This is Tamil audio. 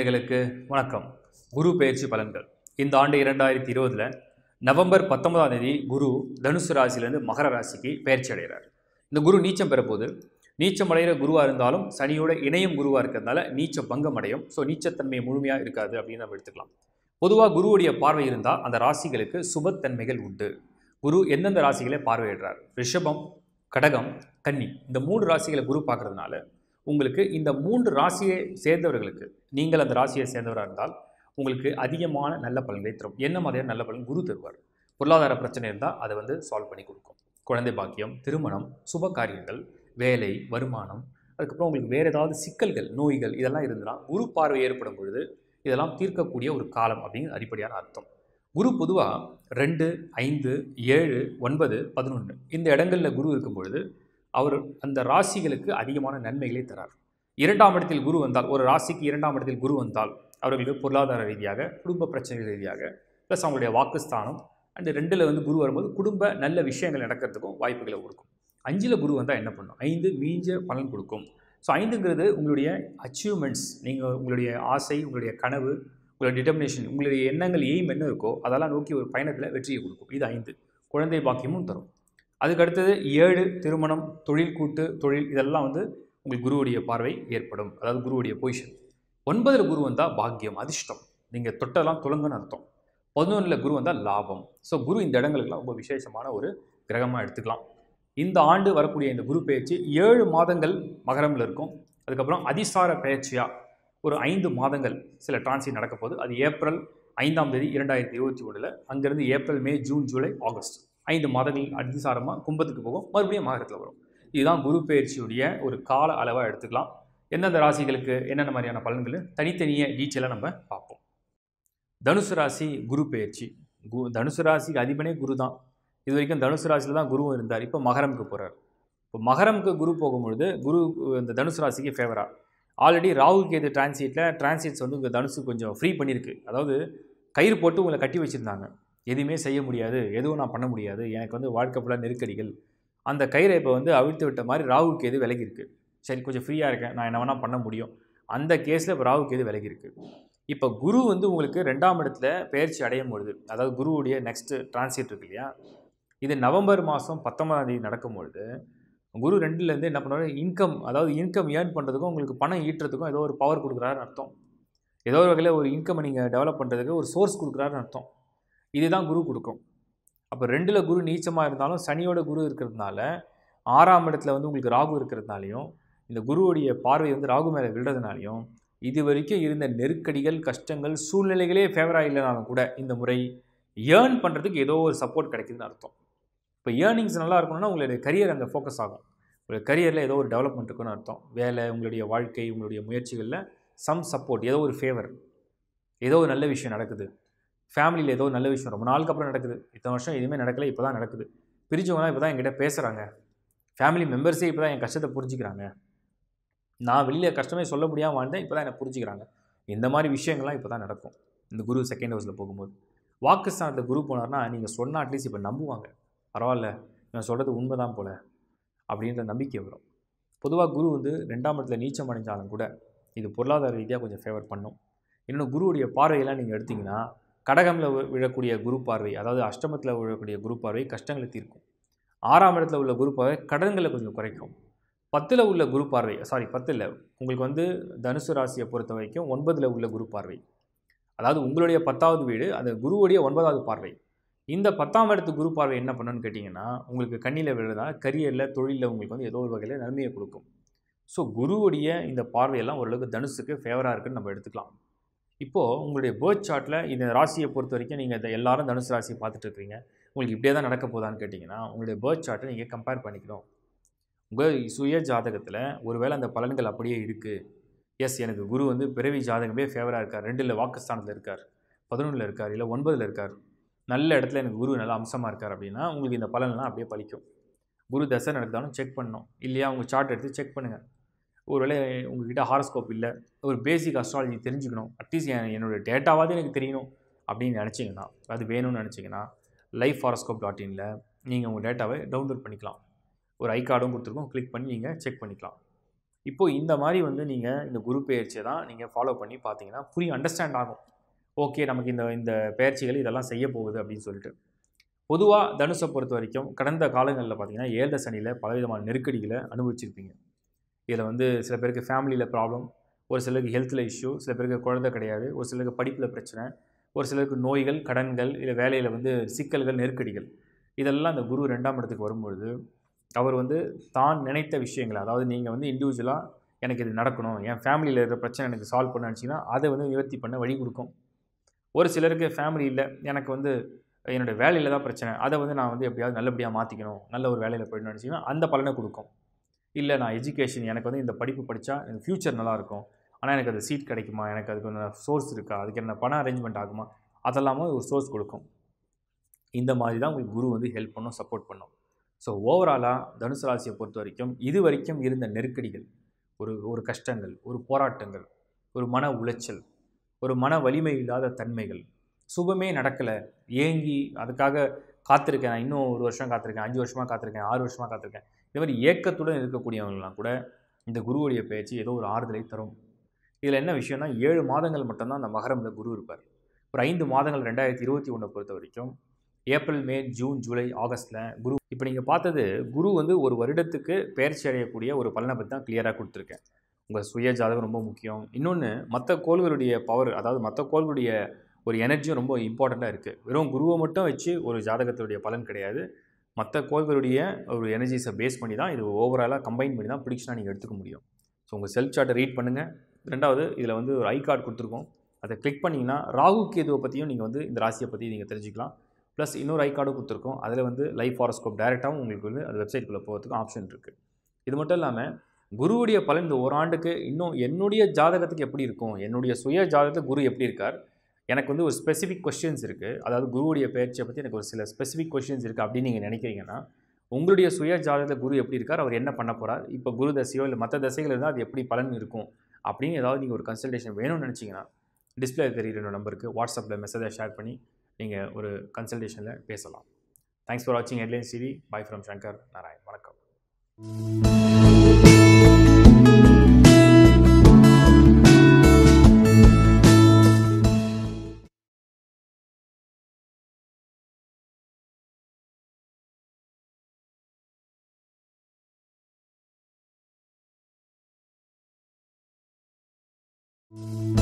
நேயர்களுக்கு வணக்கம் குரு பயிற்சி பலன்கள் இந்த ஆண்டு இரண்டாயிரத்தி இருபதில் நவம்பர் பத்தொன்பதாம் தேதி குரு தனுசு ராசியிலேருந்து மகர ராசிக்கு பயிற்சி அடைகிறார் இந்த குரு நீச்சம் பெறப்போது நீச்சம் அடைகிற குருவாக இருந்தாலும் சனியோட இணையம் குருவாக இருக்கிறதுனால நீச்ச பங்கம் அடையும் ஸோ நீச்சத்தன்மை முழுமையாக இருக்காது அப்படின்னு நம்ம எடுத்துக்கலாம் பொதுவாக குருவுடைய பார்வை இருந்தால் அந்த ராசிகளுக்கு சுபத்தன்மைகள் உண்டு குரு எந்தெந்த ராசிகளை பார்வையிடுறார் ரிஷபம் கடகம் கன்னி இந்த மூணு ராசிகளை குரு பார்க்குறதுனால உங்களுக்கு இந்த மூன்று ராசியை சேர்ந்தவர்களுக்கு நீங்கள் அந்த ராசியை சேர்ந்தவராக இருந்தால் உங்களுக்கு அதிகமான நல்ல பலன்களை தரும் என்ன மாதிரியான நல்ல பலன் குரு தருவார் பொருளாதார பிரச்சனை இருந்தால் அதை வந்து சால்வ் பண்ணி கொடுக்கும் குழந்தை பாக்கியம் திருமணம் சுப காரியங்கள் வேலை வருமானம் அதுக்கப்புறம் உங்களுக்கு வேறு ஏதாவது சிக்கல்கள் நோய்கள் இதெல்லாம் இருந்ததுன்னா குரு பார்வை ஏற்படும் பொழுது இதெல்லாம் தீர்க்கக்கூடிய ஒரு காலம் அப்படிங்கிற அடிப்படையான அர்த்தம் குரு பொதுவாக ரெண்டு ஐந்து ஏழு ஒன்பது பதினொன்று இந்த இடங்களில் குரு இருக்கும் பொழுது அவர் அந்த ராசிகளுக்கு அதிகமான நன்மைகளை தரார் இரண்டாம் இடத்தில் குரு வந்தால் ஒரு ராசிக்கு இரண்டாம் இடத்தில் குரு வந்தால் அவர்களுக்கு பொருளாதார ரீதியாக குடும்ப பிரச்சனைகள் ரீதியாக ப்ளஸ் அவங்களுடைய வாக்குஸ்தானம் அண்டு ரெண்டில் வந்து குரு வரும்போது குடும்ப நல்ல விஷயங்கள் நடக்கிறதுக்கும் வாய்ப்புகளை கொடுக்கும் அஞ்சில் குரு வந்தால் என்ன பண்ணும் ஐந்து மீஞ்ச பலன் கொடுக்கும் ஸோ ஐந்துங்கிறது உங்களுடைய அச்சீவ்மெண்ட்ஸ் நீங்கள் உங்களுடைய ஆசை உங்களுடைய கனவு உங்களுடைய டிட்டர்மினேஷன் உங்களுடைய எண்ணங்கள் எய்ம் என்ன இருக்கோ அதெல்லாம் நோக்கி ஒரு பயணத்தில் வெற்றியை கொடுக்கும் இது ஐந்து குழந்தை பாக்கியமும் தரும் அதுக்கு அடுத்தது ஏழு திருமணம் தொழில் கூட்டு தொழில் இதெல்லாம் வந்து உங்களுக்கு குருவுடைய பார்வை ஏற்படும் அதாவது குருவுடைய பொசிஷன் ஒன்பதில் குரு வந்தால் பாக்கியம் அதிர்ஷ்டம் நீங்கள் தொட்டெல்லாம் துளங்குன்னு அர்த்தம் பதினொன்றில் குரு வந்தால் லாபம் ஸோ குரு இந்த இடங்களுக்கெல்லாம் ரொம்ப விசேஷமான ஒரு கிரகமாக எடுத்துக்கலாம் இந்த ஆண்டு வரக்கூடிய இந்த குரு பயிற்சி ஏழு மாதங்கள் மகரமில் இருக்கும் அதுக்கப்புறம் அதிசார பயிற்சியாக ஒரு ஐந்து மாதங்கள் சில டிரான்சிட் நடக்க போகுது அது ஏப்ரல் ஐந்தாம் தேதி இரண்டாயிரத்தி இருபத்தி ஒன்றில் அங்கேருந்து April May June July August ஐந்து மாதங்கள் அதிசாரமாக கும்பத்துக்கு போகும் மறுபடியும் மகரத்தில் வரும் இதுதான் குரு பயிற்சியுடைய ஒரு கால அளவாக எடுத்துக்கலாம் எந்தெந்த ராசிகளுக்கு என்னென்ன மாதிரியான பலன்கள் தனித்தனிய டீச்சலாக நம்ம பார்ப்போம் தனுசு ராசி குரு பயிற்சி கு தனுசு ராசிக்கு அதிபனே குரு தான் இது வரைக்கும் தனுசு ராசியில் தான் குருவும் இருந்தார் இப்போ மகரமுக்கு போகிறார் இப்போ மகரமுக்கு குரு போகும்பொழுது குரு இந்த தனுசு ராசிக்கு ஃபேவராக ஆல்ரெடி ராகு கேது டிரான்சிட்டில் டிரான்சிட்ஸ் வந்து உங்கள் தனுசு கொஞ்சம் ஃப்ரீ பண்ணியிருக்கு அதாவது கயிறு போட்டு உங்களை கட்டி வச்சுருந்தாங்க எதுவுமே செய்ய முடியாது எதுவும் நான் பண்ண முடியாது எனக்கு வந்து வாழ்க்கை ஃபுல்லாக நெருக்கடிகள் அந்த கயிறை இப்போ வந்து அவிழ்த்து விட்ட மாதிரி ராகுக்கு எது விலகி இருக்குது சரி கொஞ்சம் ஃப்ரீயாக இருக்கேன் நான் என்ன வேணால் பண்ண முடியும் அந்த கேஸில் இப்போ ராகுக்கு எது விலகி இருக்குது இப்போ குரு வந்து உங்களுக்கு ரெண்டாம் இடத்துல பயிற்சி அடையும் பொழுது அதாவது குருவுடைய நெக்ஸ்ட்டு டிரான்சிட் இருக்கு இல்லையா இது நவம்பர் மாதம் பத்தொன்பதாம் தேதி நடக்கும்பொழுது குரு ரெண்டுலேருந்து என்ன பண்ணுவார் இன்கம் அதாவது இன்கம் ஏர்ன் பண்ணுறதுக்கும் உங்களுக்கு பணம் ஈட்டுறதுக்கும் ஏதோ ஒரு பவர் கொடுக்குறாருன்னு அர்த்தம் ஏதோ ஒரு வகையில் ஒரு இன்கம் நீங்கள் டெவலப் பண்ணுறதுக்கு ஒரு சோர்ஸ் கொடுக்குறாருன்னு அர்த்தம் இதுதான் குரு கொடுக்கும் அப்போ ரெண்டில் குரு நீச்சமாக இருந்தாலும் சனியோட குரு இருக்கிறதுனால ஆறாம் இடத்துல வந்து உங்களுக்கு ராகு இருக்கிறதுனாலையும் இந்த குருவுடைய பார்வை வந்து ராகு மேலே விழுறதுனாலையும் இது வரைக்கும் இருந்த நெருக்கடிகள் கஷ்டங்கள் சூழ்நிலைகளே ஃபேவராக இல்லைனாலும் கூட இந்த முறை ஏர்ன் பண்ணுறதுக்கு ஏதோ ஒரு சப்போர்ட் கிடைக்குதுன்னு அர்த்தம் இப்போ ஏர்னிங்ஸ் நல்லா இருக்கணும்னா உங்களுடைய கரியர் அங்கே ஃபோக்கஸ் ஆகும் உங்களுடைய கரியரில் ஏதோ ஒரு டெவலப்மெண்ட் இருக்குன்னு அர்த்தம் வேலை உங்களுடைய வாழ்க்கை உங்களுடைய முயற்சிகளில் சம் சப்போர்ட் ஏதோ ஒரு ஃபேவர் ஏதோ ஒரு நல்ல விஷயம் நடக்குது ஃபேமிலியில் ஏதோ நல்ல விஷயம் ரொம்ப நாளுக்கு அப்புறம் நடக்குது இத்தனை வருஷம் எதுவுமே நடக்கலை இப்போ தான் நடக்குது பிரிஞ்சவங்களாம் இப்போ தான் என்கிட்ட பேசுகிறாங்க ஃபேமிலி மெம்பர்ஸே இப்போ தான் என் கஷ்டத்தை புரிஞ்சுக்கிறாங்க நான் வெளியில் கஷ்டமே சொல்ல முடியாமல் வாழ்ந்தேன் இப்போ தான் என்னை புரிஞ்சுக்கிறாங்க இந்த மாதிரி விஷயங்கள்லாம் இப்போ தான் நடக்கும் இந்த குரு செகண்ட் ஹவுஸில் போகும்போது வாக்குஸ்தானத்தில் குரு போனார்னா நீங்கள் சொன்னால் அட்லீஸ்ட் இப்போ நம்புவாங்க பரவாயில்ல நான் சொல்கிறது உண்மை தான் போல் அப்படின்ற நம்பிக்கை வரும் பொதுவாக குரு வந்து ரெண்டாம் இடத்துல நீச்சம் அடைஞ்சாலும் கூட இது பொருளாதார ரீதியாக கொஞ்சம் ஃபேவர் பண்ணும் இன்னொன்று குருவுடைய பார்வையெல்லாம் நீங்கள் எடுத்திங்கன்னா கடகமில் விழக்கூடிய குரு பார்வை அதாவது அஷ்டமத்தில் விழக்கூடிய குரு பார்வை கஷ்டங்களை தீர்க்கும் ஆறாம் இடத்துல உள்ள குரு பார்வை கடன்களை கொஞ்சம் குறைக்கும் பத்தில் உள்ள குரு பார்வை சாரி பத்தில் உங்களுக்கு வந்து தனுசு ராசியை பொறுத்த வரைக்கும் ஒன்பதில் உள்ள குரு பார்வை அதாவது உங்களுடைய பத்தாவது வீடு அந்த குருவுடைய ஒன்பதாவது பார்வை இந்த பத்தாம் இடத்து குரு பார்வை என்ன பண்ணணும்னு கேட்டிங்கன்னா உங்களுக்கு கண்ணியில் விழுதா கரியரில் தொழிலில் உங்களுக்கு வந்து ஏதோ ஒரு வகையில் நன்மையை கொடுக்கும் ஸோ குருவுடைய இந்த பார்வையெல்லாம் ஓரளவுக்கு தனுசுக்கு ஃபேவராக இருக்குதுன்னு நம்ம எடுத்துக்கலாம் இப்போது உங்களுடைய பேர்த் சார்ட்டில் இந்த ராசியை பொறுத்த வரைக்கும் நீங்கள் இந்த எல்லாரும் தனுசு ராசியை பார்த்துட்டு இருக்கிறீங்க உங்களுக்கு இப்படியே தான் நடக்க போதான்னு கேட்டிங்கன்னா உங்களுடைய பேர்த் சார்ட்டை நீங்கள் கம்பேர் பண்ணிக்கணும் உங்கள் சுய ஜாதகத்தில் ஒருவேளை அந்த பலன்கள் அப்படியே இருக்குது எஸ் எனக்கு குரு வந்து பிறவி ஜாதகமே ஃபேவராக இருக்கார் ரெண்டில் வாக்குஸ்தானத்தில் இருக்கார் பதினொன்றில் இருக்கார் இல்லை ஒன்பதில் இருக்கார் நல்ல இடத்துல எனக்கு குரு நல்ல அம்சமாக இருக்கார் அப்படின்னா உங்களுக்கு இந்த பலன்லாம் அப்படியே பழிக்கும் குரு தசை நடந்தாலும் செக் பண்ணணும் இல்லையா உங்கள் சார்ட் எடுத்து செக் பண்ணுங்கள் ஒருவேளை உங்ககிட்ட ஹாரோஸ்கோப் இல்லை ஒரு பேசிக் அஸ்ட்ராலஜி தெரிஞ்சுக்கணும் அட்லீஸ்ட் என் என்னோடய டேட்டாவாவது எனக்கு தெரியணும் அப்படின்னு நினச்சிங்கன்னா அது வேணும்னு நினச்சிங்கன்னா லைஃப் ஹாரோஸ்கோப் டாட் இனில் நீங்கள் உங்கள் டேட்டாவை டவுன்லோட் பண்ணிக்கலாம் ஒரு ஐ கார்டும் கொடுத்துருக்கோம் கிளிக் பண்ணி நீங்கள் செக் பண்ணிக்கலாம் இப்போது இந்த மாதிரி வந்து நீங்கள் இந்த குரு பயிற்சியை தான் நீங்கள் ஃபாலோ பண்ணி பார்த்தீங்கன்னா புரிய அண்டர்ஸ்டாண்ட் ஆகும் ஓகே நமக்கு இந்த இந்த பயிற்சிகள் இதெல்லாம் செய்ய போகுது அப்படின்னு சொல்லிட்டு பொதுவாக தனுஷை பொறுத்த வரைக்கும் கடந்த காலங்களில் பார்த்திங்கன்னா ஏழு சனியில் பலவிதமான நெருக்கடிகளை அனுபவிச்சிருப்பீங்க இதில் வந்து சில பேருக்கு ஃபேமிலியில் ப்ராப்ளம் ஒரு சிலருக்கு ஹெல்த்தில் இஷ்யூ சில பேருக்கு குழந்தை கிடையாது ஒரு சிலருக்கு படிப்பில் பிரச்சனை ஒரு சிலருக்கு நோய்கள் கடன்கள் இல்லை வேலையில் வந்து சிக்கல்கள் நெருக்கடிகள் இதெல்லாம் அந்த குரு ரெண்டாம் இடத்துக்கு வரும்பொழுது அவர் வந்து தான் நினைத்த விஷயங்களை அதாவது நீங்கள் வந்து இண்டிவிஜுவலாக எனக்கு இது நடக்கணும் என் ஃபேமிலியில் இருக்கிற பிரச்சனை எனக்கு சால்வ் பண்ண நினச்சிங்கன்னா அதை வந்து நிவர்த்தி பண்ண வழி கொடுக்கும் ஒரு சிலருக்கு ஃபேமிலி இல்லை எனக்கு வந்து என்னோடய வேலையில் தான் பிரச்சனை அதை வந்து நான் வந்து எப்படியாவது நல்லபடியாக மாற்றிக்கணும் நல்ல ஒரு வேலையில் போயிடணும் நினச்சிங்கன்னா அந்த பலனை கொடுக்கும் இல்லை நான் எஜுகேஷன் எனக்கு வந்து இந்த படிப்பு படித்தா எனக்கு ஃப்யூச்சர் நல்லாயிருக்கும் ஆனால் எனக்கு அது சீட் கிடைக்குமா எனக்கு அதுக்கு என்ன சோர்ஸ் இருக்கா அதுக்கு என்ன பணம் அரேஞ்ச்மெண்ட் ஆகுமா அதெல்லாம ஒரு சோர்ஸ் கொடுக்கும் இந்த மாதிரி தான் உங்களுக்கு குரு வந்து ஹெல்ப் பண்ணும் சப்போர்ட் பண்ணும் ஸோ ஓவராலாக தனுசு ராசியை பொறுத்த வரைக்கும் இது வரைக்கும் இருந்த நெருக்கடிகள் ஒரு ஒரு கஷ்டங்கள் ஒரு போராட்டங்கள் ஒரு மன உளைச்சல் ஒரு மன வலிமை இல்லாத தன்மைகள் சுபமே நடக்கலை ஏங்கி அதுக்காக காத்திருக்கேன் நான் இன்னும் ஒரு வருஷம் காத்திருக்கேன் அஞ்சு வருஷமாக காத்திருக்கேன் ஆறு வருஷமாக காத்திருக்கேன் இதே மாதிரி ஏக்கத்துடன் இருக்கக்கூடியவங்களாம் கூட இந்த குருவுடைய பேச்சு ஏதோ ஒரு ஆறுதலை தரும் இதில் என்ன விஷயம்னா ஏழு மாதங்கள் மட்டும்தான் அந்த மகரமில் குரு இருப்பார் ஒரு ஐந்து மாதங்கள் ரெண்டாயிரத்தி இருபத்தி ஒன்றை பொறுத்த வரைக்கும் ஏப்ரல் மே ஜூன் ஜூலை ஆகஸ்ட்டில் குரு இப்போ நீங்கள் பார்த்தது குரு வந்து ஒரு வருடத்துக்கு பயிற்சி அடையக்கூடிய ஒரு பலனை பற்றி தான் கிளியராக கொடுத்துருக்கேன் உங்கள் சுய ஜாதகம் ரொம்ப முக்கியம் இன்னொன்று மற்ற கோள்களுடைய பவர் அதாவது மற்ற கோள்களுடைய ஒரு எனர்ஜியும் ரொம்ப இம்பார்ட்டண்ட்டாக இருக்குது வெறும் குருவை மட்டும் வச்சு ஒரு ஜாதகத்தினுடைய பலன் கிடையாது மற்ற கோள்களுடைய ஒரு எனர்ஜிஸை பேஸ் பண்ணி தான் இது ஓவராலாக கம்பைன் பண்ணி தான் ப்ரிடிக்ஷனாக நீங்கள் எடுத்துக்க முடியும் ஸோ உங்கள் செல்ஃப் சார்ட்டை ரீட் பண்ணுங்கள் ரெண்டாவது இதில் வந்து ஒரு ஐ கார்டு கொடுத்துருக்கோம் அதை கிளிக் பண்ணிங்கன்னா ராகு கேதுவை பற்றியும் நீங்கள் வந்து இந்த ராசியை பற்றி நீங்கள் தெரிஞ்சுக்கலாம் ப்ளஸ் இன்னொரு ஐ கார்டும் கொடுத்துருக்கோம் அதில் வந்து லைஃப் ஹாரஸ்கோப் டைரெக்டாகவும் உங்களுக்கு வந்து அது குள்ளே போகிறதுக்கு ஆப்ஷன் இருக்குது இது மட்டும் இல்லாமல் குருவுடைய பலன் இந்த ஓராண்டுக்கு இன்னும் என்னுடைய ஜாதகத்துக்கு எப்படி இருக்கும் என்னுடைய சுய ஜாதகத்தை குரு எப்படி இருக்கார் எனக்கு வந்து ஒரு ஸ்பெசிஃபிக் கொஷின்ஸ் இருக்குது அதாவது குருவுடைய பயிற்சியை பற்றி எனக்கு ஒரு சில ஸ்பெசிஃபிக் கொஷின்ஸ் இருக்குது அப்படின்னு நீங்கள் நினைக்கிறீங்கன்னா உங்களுடைய சுய ஜாதகத்தில் குரு எப்படி இருக்கார் அவர் என்ன பண்ண போகிறார் இப்போ குரு தசையோ இல்லை மற்ற தசைகள் இருந்தால் அது எப்படி பலன் இருக்கும் அப்படின்னு ஏதாவது நீங்கள் ஒரு கன்சல்டேஷன் வேணும்னு நினச்சிங்கன்னா டிஸ்பிளே தெரியுற நம்பருக்கு வாட்ஸ்அப்பில் மெசேஜை ஷேர் பண்ணி நீங்கள் ஒரு கன்சல்டேஷனில் பேசலாம் தேங்க்ஸ் ஃபார் வாட்சிங் headlines TV bye from Shankar Narayan வணக்கம் mm